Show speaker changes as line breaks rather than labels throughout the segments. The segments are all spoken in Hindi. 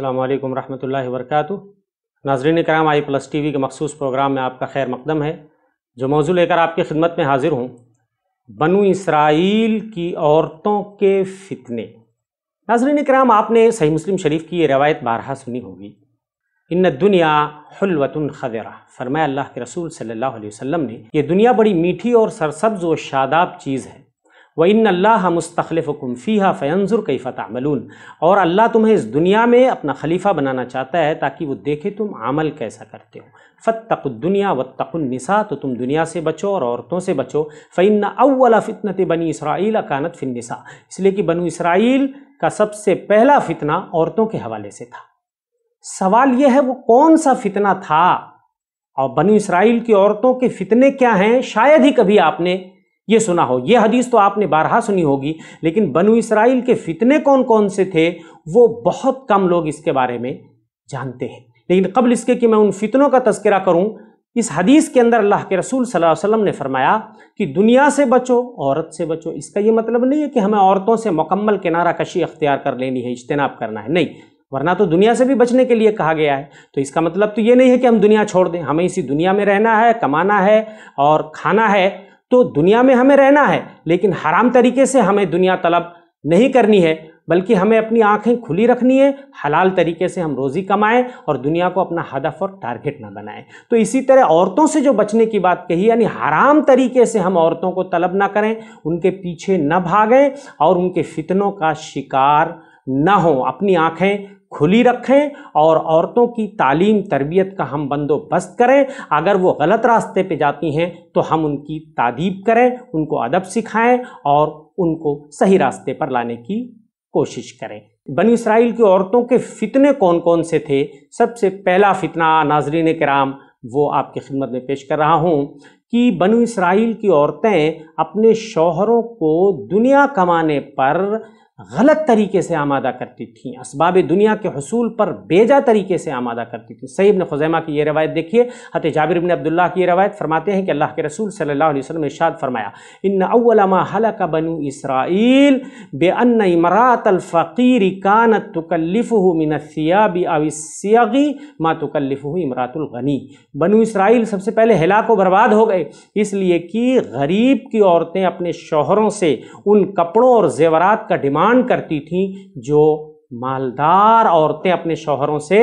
अल्लाम रहमतुल्लाहि वरक नाजरीन कराम आई प्लस टी वी के मखसूस प्रोग्राम में आपका खैर मकदम है जो मौजू लेकर आपकी खिदमत में हाजिर हूँ बनु इसराइल की औरतों के फितने नाजरीन कराम आपने सही मुस्लिम शरीफ की ये रवायत बारहा सुनी होगी इन दुनिया हलवतन खदरा फरमाया अल्लाह के रसूल सल्लल्लाहु अलैहि वसल्लम ने यह दुनिया बड़ी मीठी और सरसब्ज व शादाब चीज़ है व इन अल्लाह मुस्तलफ़ुम फ़ीहा फ़ैनजुर कई मलून और अल्लाह तुम्हें इस दुनिया में अपना खलीफा बनाना चाहता है ताकि वो देखे तुम अमल कैसा करते हो फ़तुनिया व तकनिसा तो तुम दुनिया से बचो और औरतों से बचो फ़ैन अव्वल फ़ितनत बनी इसराइल अकानत फ़िनसा इसलिए कि बनु इसराइल का सबसे पहला फ़ितना औरतों के हवाले से था सवाल यह है वो कौन सा फ़ितना था और बनु इसराइल की औरतों के फितने क्या हैं शायद ही कभी आपने ये सुना हो ये हदीस तो आपने बारहा सुनी होगी लेकिन बनु इसराइल के फितने कौन कौन से थे वो बहुत कम लोग इसके बारे में जानते हैं लेकिन कबल इसके कि मैं उन फितनों का तस्करा करूं इस हदीस के अंदर अल्लाह के रसूल सल्लल्लाहु अलैहि वसल्लम ने फरमाया कि दुनिया से बचो औरत से बचो इसका ये मतलब नहीं है कि हमें औरतों से मुकम्मल किनारा कशी अख्तियार कर लेनी है इज्तनाब करना है नहीं वरना तो दुनिया से भी बचने के लिए कहा गया है तो इसका मतलब तो ये नहीं है कि हम दुनिया छोड़ दें हमें इसी दुनिया में रहना है कमाना है और खाना है तो दुनिया में हमें रहना है लेकिन हराम तरीके से हमें दुनिया तलब नहीं करनी है बल्कि हमें अपनी आंखें खुली रखनी है हलाल तरीके से हम रोज़ी कमाएं और दुनिया को अपना हदफ और टारगेट ना बनाएं तो इसी तरह औरतों से जो बचने की बात कही यानी हराम तरीके से हम औरतों को तलब ना करें उनके पीछे न भागें और उनके फितनों का शिकार ना हो अपनी आंखें खुली रखें और औरतों की तालीम तरबियत का हम बंदोबस्त करें अगर वो गलत रास्ते पे जाती हैं तो हम उनकी तादीब करें उनको अदब सिखाएं और उनको सही रास्ते पर लाने की कोशिश करें बनी इसराइल की औरतों के फितने कौन कौन से थे सबसे पहला फितना नाजरीन कराम वो आपकी खिदमत में पेश कर रहा हूँ कि बनी इसराइल की औरतें अपने शौहरों को दुनिया कमाने पर गलत तरीके से आमादा करती थी इसबाब दुनिया के हसूल पर बेजा तरीके से आमादा करती थी सईब ने खुजैमा की यह रवायत देखिए हत जाबिर इबन अब्दुल्ला की रवायत फरमाते हैं कि अल्लाह के रसूल सल्लल्लाहु अलैहि वसल्लम ने इशाद फरमाया इन अवलमा हलक बनु इसराइल बेअन इमरात अलफ़ीर कान तकल्लिफ़ बी अविसगी माँ तकल्लिफ़ इमरातुलगनी बनु इसराइल सबसे पहले हिला को बर्बाद हो गए इसलिए कि गरीब की औरतें अपने शोहरों से उन कपड़ों और जेवरात का डिमांड डिमांड करती थी जो मालदार औरतें अपने शोहरों से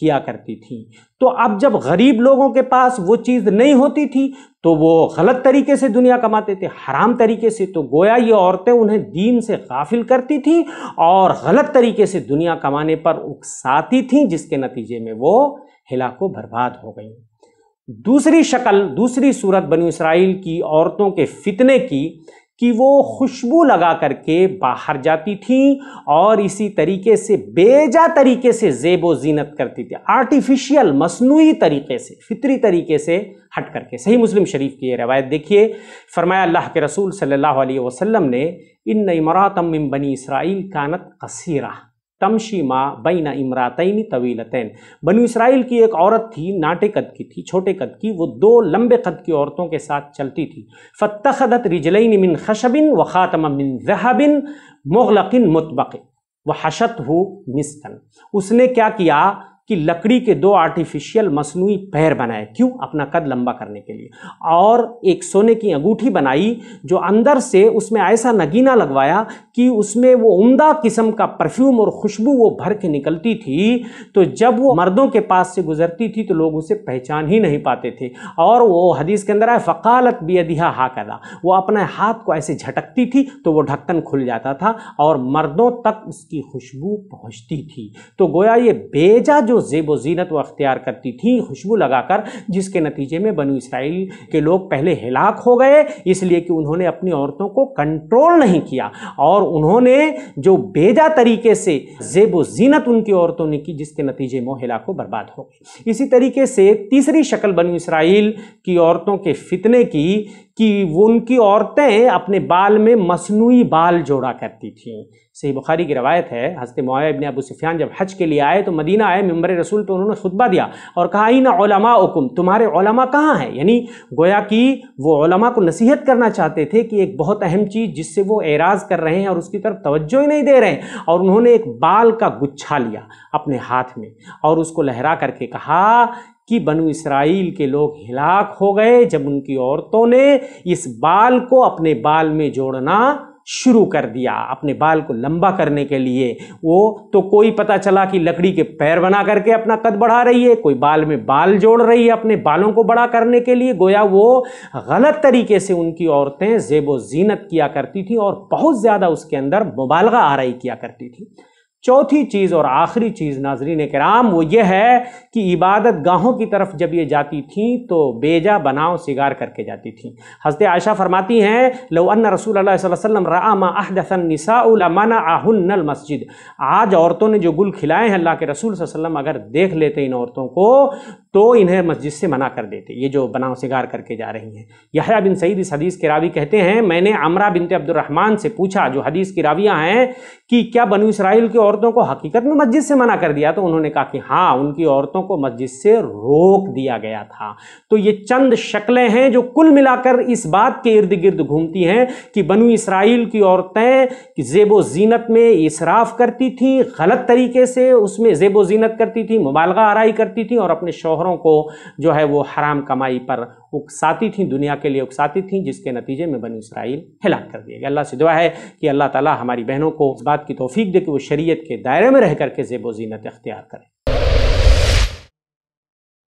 किया करती थी तो अब जब गरीब लोगों के पास वो चीज़ नहीं होती थी तो वो गलत तरीके से दुनिया कमाते थे हराम तरीके से तो गोया ये औरतें उन्हें दीन से गाफिल करती थी और गलत तरीके से दुनिया कमाने पर उकसाती थी जिसके नतीजे में वो हिलाको बर्बाद हो गई दूसरी शक्ल दूसरी सूरत बनी इसराइल की औरतों के फितने की कि वो खुशबू लगा करके बाहर जाती थी और इसी तरीके से बेजा तरीके से जेब व जीनत करती थी आर्टिफिशियल मसनू तरीके से फितरी तरीके से हट करके सही मुस्लिम शरीफ की ये रवायत देखिए फरमाया अल्लाह के रसूल सल्लल्लाहु अलैहि वसल्लम ने इन नई मरातम बनी इसराइल कानत कसीरा तमशी माँ बैना तवील तवीलतैन बनु इसराइल की एक औरत थी नाटे कद की थी छोटे कद की वो दो लंबे कद की औरतों के साथ चलती थी फ़तखदत रिजलैन मिन खशबिन व ख़ातम मिन जहाबिन मुगलकिन मुतबक़ व हशत हु मिसकन उसने क्या किया कि लकड़ी के दो आर्टिफिशियल मसनू पैर बनाए क्यों अपना कद लंबा करने के लिए और एक सोने की अंगूठी बनाई जो अंदर से उसमें ऐसा नगीना लगवाया कि उसमें वो उमदा किस्म का परफ्यूम और खुशबू वो भर के निकलती थी तो जब वो मर्दों के पास से गुजरती थी तो लोग उसे पहचान ही नहीं पाते थे और वो हदीस के अंदर आए फ़कालत भी हा कदा वो अपने हाथ को ऐसे झटकती थी तो वो ढक्कन खुल जाता था और मर्दों तक उसकी खुशबू पहुँचती थी तो गोया ये बेजा जो जेब व जीनत व अख्तियार करती थी खुशबू लगाकर जिसके नतीजे में बनु इसराइल के लोग पहले हिलाक हो गए इसलिए कि उन्होंने अपनी औरतों को कंट्रोल नहीं किया और उन्होंने जो बेजा तरीके से जेब व जीनत उनकी औरतों ने की जिसके नतीजे में हिलाक को बर्बाद हो गई इसी तरीके से तीसरी शक्ल बनु इसराइल की औरतों के फितने की कि वो उनकी औरतें अपने बाल में मसनू बाल जोड़ा करती थीं सही बुखारी की रवायत है हज़रत मुआब ने अबू सुफियान जब हज के लिए आए तो मदीना आए मम्बर रसूल पर उन्होंने खुतबा दिया और कहा ही ना हुकुम तुम्हारे ओलमा कहाँ हैं यानी गोया कि वो ओलमा को नसीहत करना चाहते थे कि एक बहुत अहम चीज़ जिससे वो एराज कर रहे हैं और उसकी तरफ तोज्जो ही नहीं दे रहे हैं और उन्होंने एक बाल का गुच्छा लिया अपने हाथ में और उसको लहरा करके कहा कि बनु इसराइल के लोग हिलाक हो गए जब उनकी औरतों ने इस बाल को अपने बाल में जोड़ना शुरू कर दिया अपने बाल को लंबा करने के लिए वो तो कोई पता चला कि लकड़ी के पैर बना करके अपना कद बढ़ा रही है कोई बाल में बाल जोड़ रही है अपने बालों को बड़ा करने के लिए गोया वो गलत तरीके से उनकी औरतें जेबो जीनत किया करती थी और बहुत ज़्यादा उसके अंदर मुबालगा आरई किया करती थी चौथी चीज़ और आखिरी चीज़ नाजरीन कराम वो ये है कि इबादत गाहों की तरफ जब ये जाती थी तो बेजा बनाओ सिगार करके जाती थी हज़रत आयशा फरमाती हैं लो अन रसूल वसम राहदसनिसाउलमनाल मस्जिद आज औरतों ने जो गुल खिलाए हैं अल्लाह के रसूल वसम अगर देख लेते इन औरतों को तो इन्हें मस्जिद से मना कर देते ये जो बनाव सिगार करके जा रही हैं यहा बिन सईद इस हदीस के रावी कहते हैं मैंने अमरा बिनते अब्दुलरहमान से पूछा जो हदीस की रावियाँ हैं कि क्या बनु इसराइल की औरतों को हकीकत में मस्जिद से मना कर दिया तो उन्होंने कहा कि हाँ उनकी औरतों को मस्जिद से रोक दिया गया था तो ये चंद शक्लें हैं जो कुल मिलाकर इस बात के इर्द गिर्द घूमती हैं कि बनु इसराइल की औरतें जेबो जीनत में इसराफ करती थी गलत तरीके से उसमें जेबो जीनत करती थी मुबालगा आरई करती थी और अपने शोहरों जानवरों को जो है वो हराम कमाई पर उकसाती थी दुनिया के लिए उकसाती थी जिसके नतीजे में बनी इसराइल हिला कर दिया गया अल्लाह से दुआ है कि अल्लाह ताला हमारी बहनों को इस बात की तोफीक दे कि वो शरीयत के दायरे में रह करके जेबो जीनत अख्तियार करें